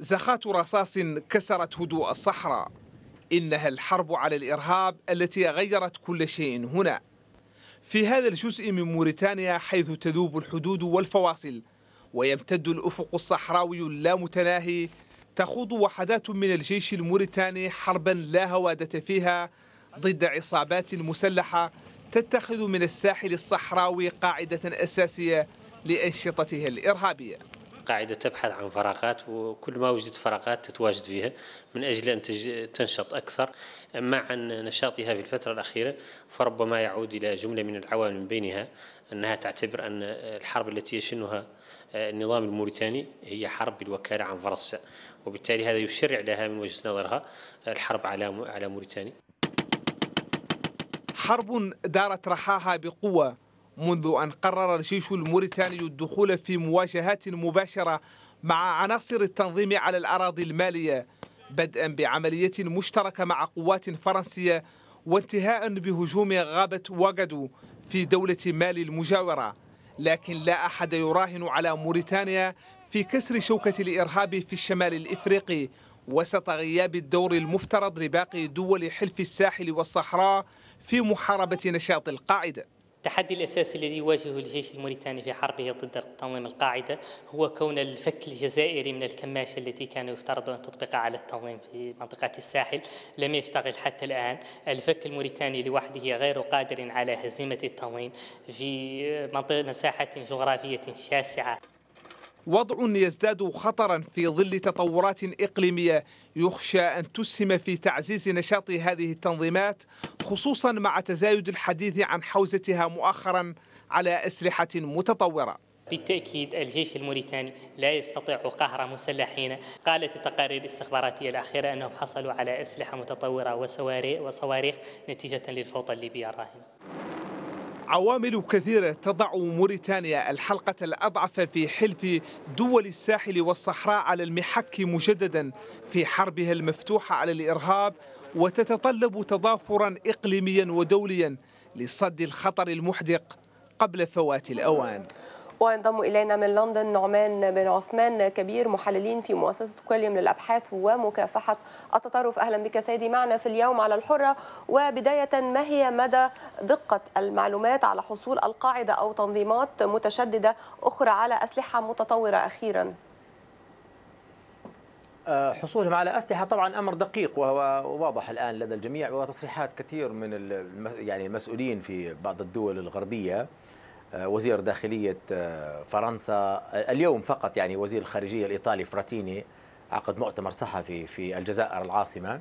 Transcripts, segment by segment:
زخات رصاص كسرت هدوء الصحراء إنها الحرب على الإرهاب التي غيرت كل شيء هنا في هذا الجزء من موريتانيا حيث تذوب الحدود والفواصل ويمتد الأفق الصحراوي اللامتناهي تخوض وحدات من الجيش الموريتاني حربا لا هوادة فيها ضد عصابات مسلحة تتخذ من الساحل الصحراوي قاعدة أساسية لأنشطتها الإرهابية قاعدة تبحث عن فراغات وكل ما وجدت فراغات تتواجد فيها من أجل أن تنشط أكثر مع نشاطها في الفترة الأخيرة فربما يعود إلى جملة من العوامل من بينها أنها تعتبر أن الحرب التي يشنها النظام الموريتاني هي حرب بالوكالة عن فرنسا وبالتالي هذا يشرع لها من وجهة نظرها الحرب على على موريتانيا حرب دارت رحاها بقوة منذ أن قرر الجيش الموريتاني الدخول في مواجهات مباشرة مع عناصر التنظيم على الأراضي المالية بدءا بعملية مشتركة مع قوات فرنسية وانتهاء بهجوم غابة واغادو في دولة مالي المجاورة لكن لا أحد يراهن على موريتانيا في كسر شوكة الإرهاب في الشمال الإفريقي وسط غياب الدور المفترض لباقي دول حلف الساحل والصحراء في محاربة نشاط القاعدة التحدي الأساسي الذي يواجهه الجيش الموريتاني في حربه ضد تنظيم القاعدة هو كون الفك الجزائري من الكماشة التي كان يفترض أن تطبق على التنظيم في منطقة الساحل لم يشتغل حتى الآن الفك الموريتاني لوحده غير قادر على هزيمة التنظيم في مساحة جغرافية شاسعة وضع يزداد خطرا في ظل تطورات إقليمية يخشى أن تسهم في تعزيز نشاط هذه التنظيمات خصوصا مع تزايد الحديث عن حوزتها مؤخرا على أسلحة متطورة بالتأكيد الجيش الموريتاني لا يستطيع قهر مسلحين قالت التقارير الاستخباراتية الأخيرة أنهم حصلوا على أسلحة متطورة وصواريخ نتيجة للفوضى الليبية الراهنة عوامل كثيرة تضع موريتانيا الحلقة الأضعف في حلف دول الساحل والصحراء على المحك مجددا في حربها المفتوحة على الإرهاب وتتطلب تضافرا إقليميا ودوليا لصد الخطر المحدق قبل فوات الأوان وينضم إلينا من لندن نعمان بن عثمان كبير محللين في مؤسسة كوليوم للأبحاث ومكافحة التطرف أهلا بك سيدي معنا في اليوم على الحرة وبداية ما هي مدى دقة المعلومات على حصول القاعدة أو تنظيمات متشددة أخرى على أسلحة متطورة أخيراً؟ آه، حصولهم على اسلحه طبعا امر دقيق وهو واضح الان لدى الجميع وتصريحات كثير من يعني المسؤولين في بعض الدول الغربيه آه، وزير داخلية آه، فرنسا آه، اليوم فقط يعني وزير الخارجية الإيطالي فراتيني عقد مؤتمر صحفي في الجزائر العاصمة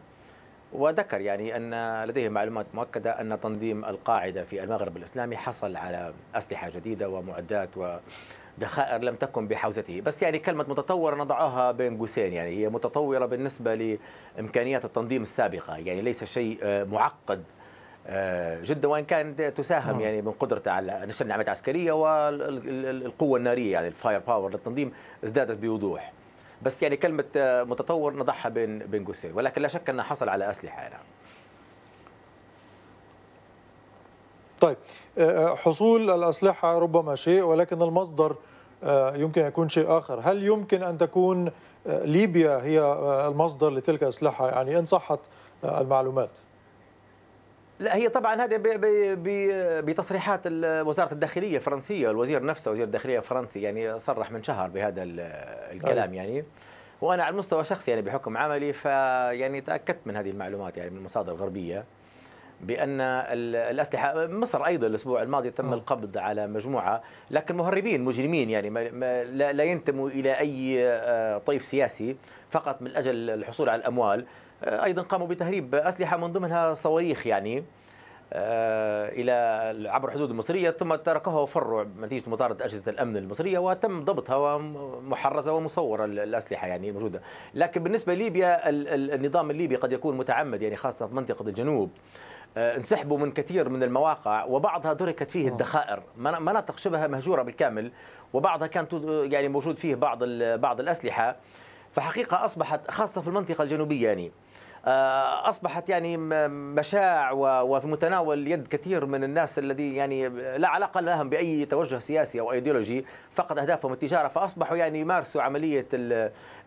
وذكر يعني أن لديه معلومات مؤكدة أن تنظيم القاعدة في المغرب الإسلامي حصل على أسلحة جديدة ومعدات ودخائر لم تكن بحوزته بس يعني كلمة متطورة نضعها بين قوسين يعني هي متطورة بالنسبة لإمكانيات التنظيم السابقة يعني ليس شيء معقد آه، جدة وإن كانت تساهم نعم. يعني من قدرته على نشر النعمات العسكرية والقوة النارية يعني الفاير باور للتنظيم ازدادت بوضوح بس يعني كلمة آه، متطور نضعها بين بين قوسين ولكن لا شك أنه حصل على أسلحة يعني. طيب آه، حصول الأسلحة ربما شيء ولكن المصدر يمكن أن يكون شيء آخر هل يمكن أن تكون ليبيا هي المصدر لتلك الأسلحة يعني إن صحت المعلومات لا هي طبعا هذا بتصريحات وزاره الداخليه الفرنسيه الوزير نفسه وزير الداخليه الفرنسي يعني صرح من شهر بهذا الكلام يعني وانا على المستوى الشخصي يعني بحكم عملي فيعني تاكدت من هذه المعلومات يعني من مصادر غربيه بان الاسلحه مصر ايضا الاسبوع الماضي تم أه. القبض على مجموعه لكن مهربين مجرمين يعني لا ينتموا الى اي آه، طيف سياسي فقط من اجل الحصول على الاموال آه، ايضا قاموا بتهريب اسلحه من ضمنها صواريخ يعني آه، الى عبر الحدود المصريه ثم تركها وفروا نتيجه مطارده اجهزه الامن المصريه وتم ضبطها ومحرزه ومصوره الاسلحه يعني الموجوده، لكن بالنسبه لليبيا النظام الليبي قد يكون متعمد يعني خاصه في منطقه الجنوب آه، انسحبوا من كثير من المواقع وبعضها تركت فيه الذخائر مناطق شبه مهجوره بالكامل وبعضها كان يعني موجود فيه بعض بعض الاسلحه فحقيقه اصبحت خاصه في المنطقه الجنوبيه يعني آه، اصبحت يعني مشاع وفي متناول يد كثير من الناس الذي يعني لا علاقه لهم باي توجه سياسي او ايديولوجي فقط اهدافهم التجاره فاصبحوا يعني يمارسوا عمليه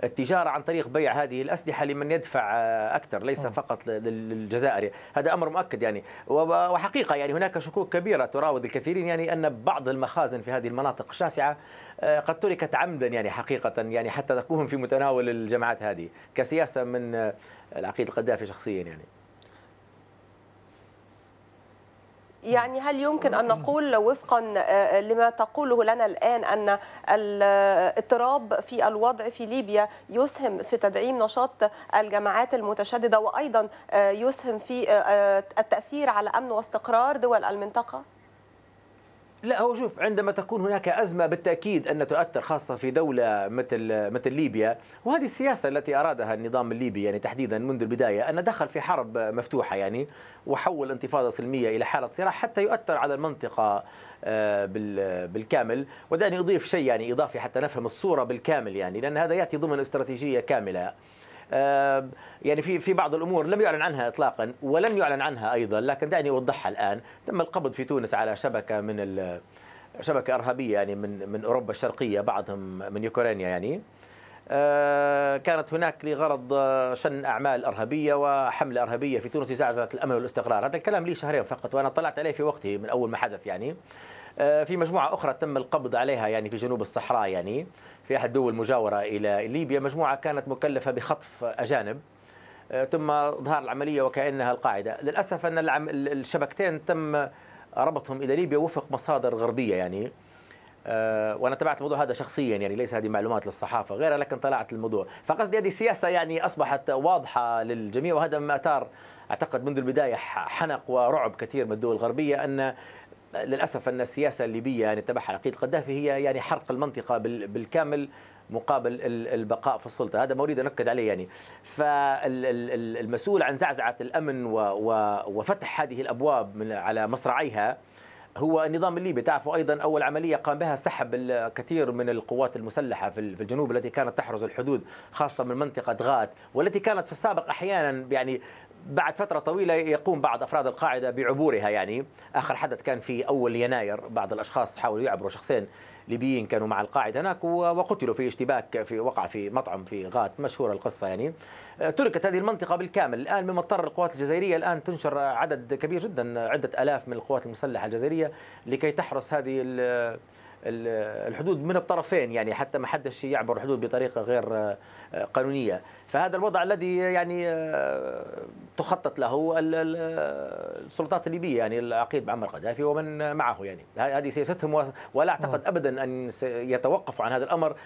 التجاره عن طريق بيع هذه الاسلحه لمن يدفع اكثر ليس فقط للجزائري هذا امر مؤكد يعني وحقيقه يعني هناك شكوك كبيره تراود الكثيرين يعني ان بعض المخازن في هذه المناطق الشاسعه آه، قد تركت عمدا يعني حقيقة يعني حتى تكون في متناول الجماعات هذه كسياسة من آه، العقيد القذافي شخصيا يعني يعني هل يمكن أن نقول وفقا آه، لما تقوله لنا الآن أن الاضطراب في الوضع في ليبيا يسهم في تدعيم نشاط الجماعات المتشددة وأيضا يسهم في التأثير على أمن واستقرار دول المنطقة؟ لا هو شوف عندما تكون هناك أزمة بالتأكيد أن تؤثر خاصة في دولة مثل مثل ليبيا وهذه السياسة التي أرادها النظام الليبي يعني تحديدا منذ البداية أن دخل في حرب مفتوحة يعني وحول انتفاضة سلمية إلى حالة صراع حتى يؤثر على المنطقة آه، بالكامل ودعني أضيف شيء يعني إضافي حتى نفهم الصورة بالكامل يعني لأن هذا يأتي ضمن استراتيجية كاملة يعني في في بعض الامور لم يعلن عنها اطلاقا ولم يعلن عنها ايضا لكن دعني اوضحها الان تم القبض في تونس على شبكه من شبكه ارهابيه يعني من من اوروبا الشرقيه بعضهم من اوكرانيا يعني آه، كانت هناك لغرض آه، شن اعمال ارهابيه وحمله ارهابيه في تونس لزعزعه الامن والاستقرار، هذا الكلام لي شهرين فقط وانا طلعت عليه في وقته من اول ما حدث يعني. آه، في مجموعة أخرى تم القبض عليها يعني في جنوب الصحراء يعني في أحد الدول المجاورة إلى ليبيا مجموعة كانت مكلفة بخطف أجانب ثم آه، إظهار العملية وكأنها القاعدة للأسف أن الشبكتين تم ربطهم إلى ليبيا وفق مصادر غربية يعني آه، وانا تابعت الموضوع هذا شخصيا يعني ليس هذه معلومات للصحافه غيرها لكن طلعت الموضوع فقصدي هذه سياسه يعني اصبحت واضحه للجميع وهذا ما اثار اعتقد منذ البدايه حنق ورعب كثير من الدول الغربيه ان للاسف ان السياسه الليبيه يعني تبعها عقيد القذافي هي يعني حرق المنطقه بالكامل مقابل البقاء في السلطه هذا ما اريد ان انكد عليه يعني فالمسؤول عن زعزعه الامن وفتح هذه الابواب على مصراعيها هو النظام الليبي تعرف ايضا اول عمليه قام بها سحب الكثير من القوات المسلحه في الجنوب التي كانت تحرز الحدود خاصه من منطقه غات والتي كانت في السابق احيانا يعني بعد فترة طويلة يقوم بعض أفراد القاعدة بعبورها يعني آخر حدث كان في أول يناير بعض الأشخاص حاولوا يعبروا شخصين ليبيين كانوا مع القاعدة هناك وقتلوا في اشتباك في وقع في مطعم في غات مشهورة القصة يعني آه، تركت هذه المنطقة بالكامل الآن مما اضطر القوات الجزائرية الآن تنشر عدد كبير جدا عدة ألاف من القوات المسلحة الجزائرية لكي تحرس هذه الحدود من الطرفين يعني حتى ما حدش يعبر الحدود بطريقه غير آه، قانونيه فهذا الوضع الذي آه، يعني آه، تخطط له السلطات الليبيه يعني العقيد بعمر قذافي ومن معه يعني هذه سياستهم ولا اعتقد ابدا ان يتوقفوا عن هذا الامر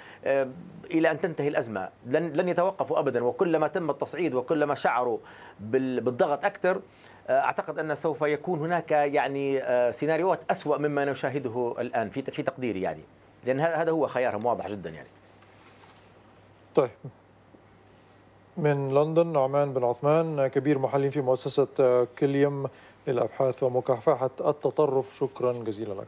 الى ان تنتهي الازمه لن لن يتوقفوا ابدا وكلما تم التصعيد وكلما شعروا بالضغط اكثر آه، اعتقد ان سوف يكون هناك يعني آه، سيناريوهات اسوا مما نشاهده الان في في تقديري يعني لان هذا هو خيارهم واضح جدا يعني طيب من لندن نعمان بن عثمان كبير محللين في مؤسسه آه، كليم للابحاث ومكافحه التطرف شكرا جزيلا لك